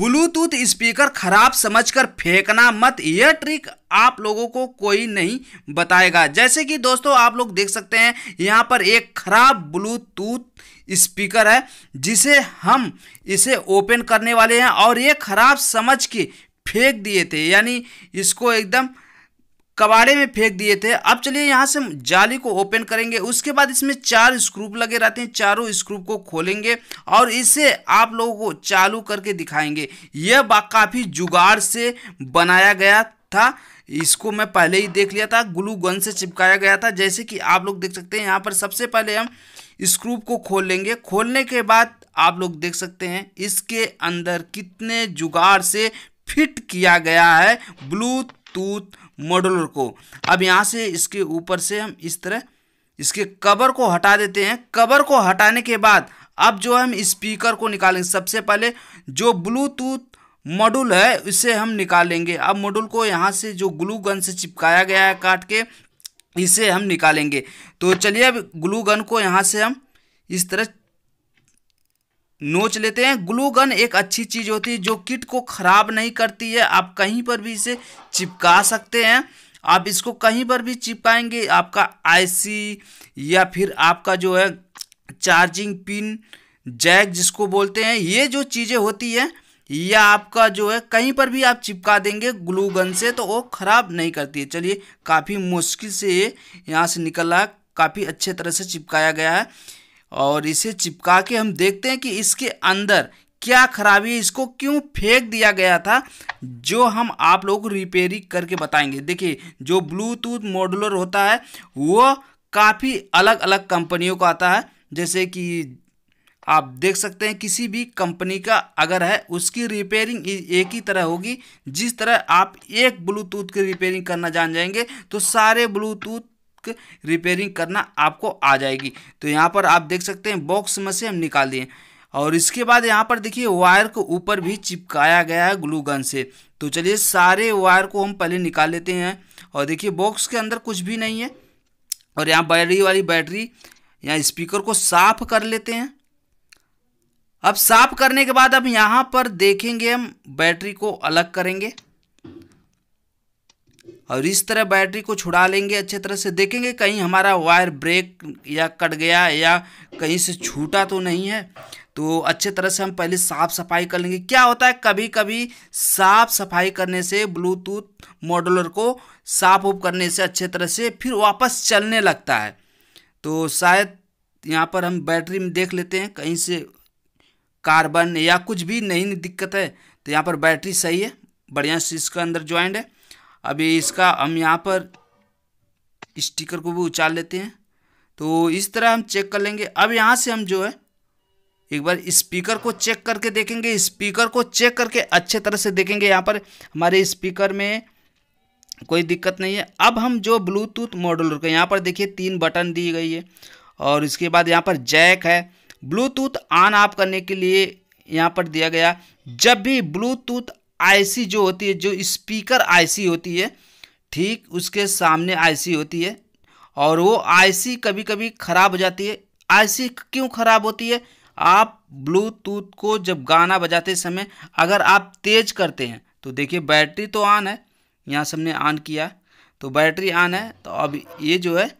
Bluetooth speaker खराब समझकर फेंकना मत यह ट्रिक आप लोगों को कोई नहीं बताएगा जैसे कि दोस्तों आप लोग देख सकते हैं यहाँ पर एक खराब ब्लूटूथ स्पीकर है जिसे हम इसे ओपन करने वाले हैं और ये खराब समझ के फेंक दिए थे यानी इसको एकदम कबाड़े में फेंक दिए थे अब चलिए यहाँ से जाली को ओपन करेंगे उसके बाद इसमें चार स्क्रूप लगे रहते हैं चारों स्क्रूप को खोलेंगे और इसे आप लोगों को चालू करके दिखाएंगे यह काफ़ी जुगाड़ से बनाया गया था इसको मैं पहले ही देख लिया था ग्लू गन से चिपकाया गया था जैसे कि आप लोग देख सकते हैं यहाँ पर सबसे पहले हम स्क्रूप को खोल लेंगे खोलने के बाद आप लोग देख सकते हैं इसके अंदर कितने जुगाड़ से फिट किया गया है ब्लूटूथ मॉडुलर को अब यहाँ से इसके ऊपर से हम इस तरह इसके कवर को हटा देते हैं कवर को हटाने के बाद अब जो हम स्पीकर को निकालेंगे सबसे पहले जो ब्लूटूथ मॉड्यूल है इसे हम निकालेंगे अब मॉड्यूल को यहाँ से जो ग्लू गन से चिपकाया गया है काट के इसे हम निकालेंगे तो चलिए अब ग्लू गन को यहाँ से हम इस तरह नोच लेते हैं ग्लू गन एक अच्छी चीज़ होती है जो किट को ख़राब नहीं करती है आप कहीं पर भी इसे चिपका सकते हैं आप इसको कहीं पर भी चिपकाएंगे आपका आईसी या फिर आपका जो है चार्जिंग पिन जैक जिसको बोलते हैं ये जो चीज़ें होती है या आपका जो है कहीं पर भी आप चिपका देंगे ग्लू गन से तो वो ख़राब नहीं करती है चलिए काफ़ी मुश्किल से ये यहाँ से निकल रहा है काफ़ी अच्छे तरह से चिपकाया गया है और इसे चिपका के हम देखते हैं कि इसके अंदर क्या खराबी है इसको क्यों फेंक दिया गया था जो हम आप लोगों को रिपेयरिंग करके बताएंगे देखिए जो ब्लूटूथ मॉडुलर होता है वो काफ़ी अलग अलग कंपनियों का आता है जैसे कि आप देख सकते हैं किसी भी कंपनी का अगर है उसकी रिपेयरिंग एक ही तरह होगी जिस तरह आप एक ब्लूटूथ की रिपेयरिंग करना जान जाएंगे तो सारे ब्लूटूथ रिपेयरिंग करना आपको आ जाएगी तो यहाँ पर आप देख सकते हैं बॉक्स में से हम निकाल दिए और इसके बाद यहाँ पर देखिए वायर को ऊपर भी चिपकाया गया है ग्लू गन से तो चलिए सारे वायर को हम पहले निकाल लेते हैं और देखिए बॉक्स के अंदर कुछ भी नहीं है और यहाँ बैटरी वाली बैटरी यहाँ स्पीकर को साफ कर लेते हैं अब साफ करने के बाद अब यहाँ पर देखेंगे हम बैटरी को अलग करेंगे और इस तरह बैटरी को छुड़ा लेंगे अच्छे तरह से देखेंगे कहीं हमारा वायर ब्रेक या कट गया या कहीं से छूटा तो नहीं है तो अच्छे तरह से हम पहले साफ़ सफाई कर लेंगे क्या होता है कभी कभी साफ़ सफाई करने से ब्लूटूथ मॉडलर को साफ उप करने से अच्छे तरह से फिर वापस चलने लगता है तो शायद यहाँ पर हम बैटरी में देख लेते हैं कहीं से कार्बन या कुछ भी नहीं दिक्कत है तो यहाँ पर बैटरी सही है बढ़िया से इसका अंदर ज्वाइंट है अभी इसका हम यहाँ पर स्टिकर को भी उछाल लेते हैं तो इस तरह हम चेक कर लेंगे अब यहाँ से हम जो है एक बार स्पीकर को चेक करके देखेंगे स्पीकर को चेक करके अच्छे तरह से देखेंगे यहाँ पर हमारे स्पीकर में कोई दिक्कत नहीं है अब हम जो ब्लूटूथ मॉडल का यहाँ पर देखिए तीन बटन दी गई है और इसके बाद यहाँ पर जैक है ब्लूटूथ ऑन ऑफ करने के लिए यहाँ पर दिया गया जब भी ब्लूटूथ आईसी जो होती है जो स्पीकर आईसी होती है ठीक उसके सामने आईसी होती है और वो आईसी कभी कभी ख़राब हो जाती है आईसी क्यों ख़राब होती है आप ब्लूटूथ को जब गाना बजाते समय अगर आप तेज़ करते हैं तो देखिए बैटरी तो ऑन है यहाँ से हमने ऑन किया तो बैटरी ऑन है तो अब ये जो है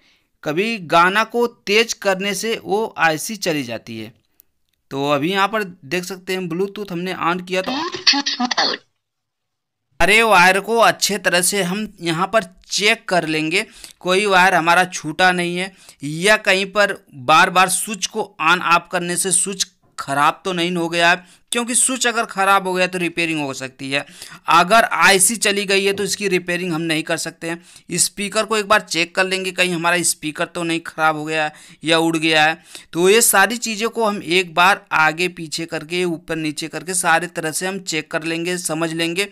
कभी गाना को तेज करने से वो आईसी चली जाती है तो अभी यहाँ पर देख सकते हैं ब्लूटूथ हमने ऑन किया तो सारे वायर को अच्छे तरह से हम यहाँ पर चेक कर लेंगे कोई वायर हमारा छूटा नहीं है या कहीं पर बार बार स्विच को ऑन ऑफ करने से स्विच ख़राब तो नहीं हो गया है क्योंकि स्विच अगर ख़राब हो गया तो रिपेयरिंग हो सकती है अगर आईसी चली गई है तो इसकी रिपेयरिंग हम नहीं कर सकते हैं स्पीकर को एक बार चेक कर लेंगे कहीं हमारा स्पीकर तो नहीं ख़राब हो गया है या उड़ गया है तो ये सारी चीज़ों को हम एक बार आगे पीछे करके ऊपर नीचे करके सारे तरह से हम चेक कर लेंगे समझ लेंगे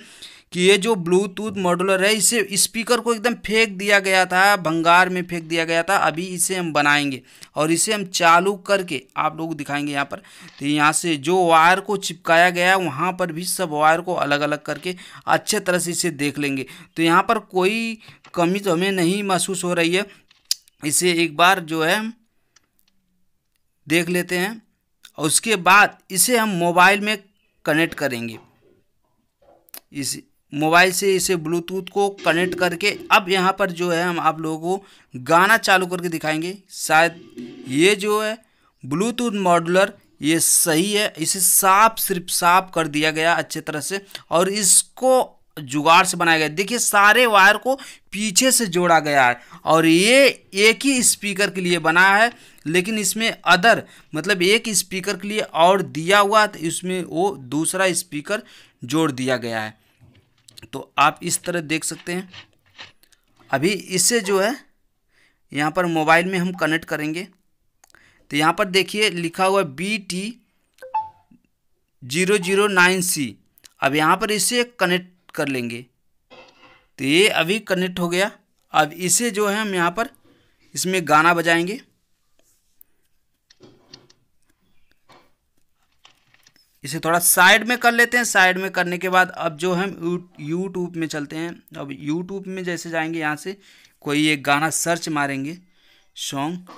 कि ये जो ब्लूटूथ मॉडुलर है इसे स्पीकर को एकदम फेंक दिया गया था भंगार में फेंक दिया गया था अभी इसे हम बनाएंगे और इसे हम चालू करके आप लोग दिखाएंगे यहाँ पर तो यहाँ से जो वायर को चिपकाया गया है वहाँ पर भी सब वायर को अलग अलग करके अच्छे तरह से इसे देख लेंगे तो यहाँ पर कोई कमी तो हमें नहीं महसूस हो रही है इसे एक बार जो है देख लेते हैं और उसके बाद इसे हम मोबाइल में कनेक्ट करेंगे इसी मोबाइल से इसे ब्लूटूथ को कनेक्ट करके अब यहाँ पर जो है हम आप लोगों को गाना चालू करके दिखाएंगे शायद ये जो है ब्लूटूथ मॉडलर ये सही है इसे साफ सिर्फ साफ कर दिया गया अच्छे तरह से और इसको जुगाड़ से बनाया गया देखिए सारे वायर को पीछे से जोड़ा गया है और ये एक ही स्पीकर के लिए बना है लेकिन इसमें अदर मतलब एक स्पीकर के लिए और दिया हुआ तो इसमें वो दूसरा स्पीकर जोड़ दिया गया है तो आप इस तरह देख सकते हैं अभी इससे जो है यहाँ पर मोबाइल में हम कनेक्ट करेंगे तो यहाँ पर देखिए लिखा हुआ B T zero zero nine C अब यहाँ पर इसे कनेक्ट कर लेंगे तो ये अभी कनेक्ट हो गया अब इसे जो है हम यहाँ पर इसमें गाना बजाएंगे इसे थोड़ा साइड में कर लेते हैं साइड में करने के बाद अब जो हम यूट्यूब में चलते हैं अब यूट्यूब में जैसे जाएंगे यहाँ से कोई एक गाना सर्च मारेंगे सॉन्ग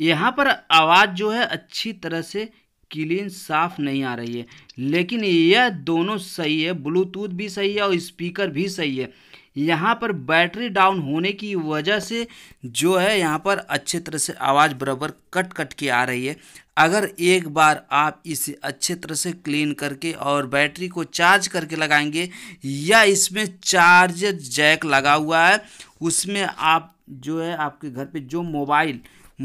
यहाँ पर आवाज़ जो है अच्छी तरह से क्लीन साफ नहीं आ रही है लेकिन यह दोनों सही है ब्लूटूथ भी सही है और स्पीकर भी सही है यहाँ पर बैटरी डाउन होने की वजह से जो है यहाँ पर अच्छे तरह से आवाज़ बराबर कट कट के आ रही है अगर एक बार आप इसे अच्छे तरह से क्लीन करके और बैटरी को चार्ज करके लगाएंगे या इसमें चार्जर जैक लगा हुआ है उसमें आप जो है आपके घर पे जो मोबाइल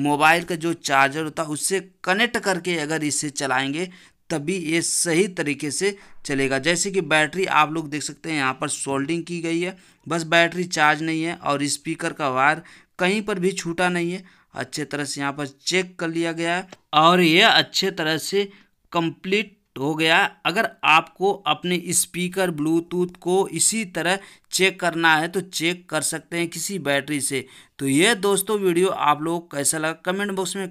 मोबाइल का जो चार्जर होता है उससे कनेक्ट करके अगर इसे चलाएंगे तभी ये सही तरीके से चलेगा जैसे कि बैटरी आप लोग देख सकते हैं यहाँ पर सोल्डिंग की गई है बस बैटरी चार्ज नहीं है और स्पीकर का वायर कहीं पर भी छूटा नहीं है अच्छे तरह से यहाँ पर चेक कर लिया गया है और ये अच्छे तरह से कंप्लीट हो गया अगर आपको अपने स्पीकर ब्लूटूथ को इसी तरह चेक करना है तो चेक कर सकते हैं किसी बैटरी से तो ये दोस्तों वीडियो आप लोग कैसा लगा कमेंट बॉक्स में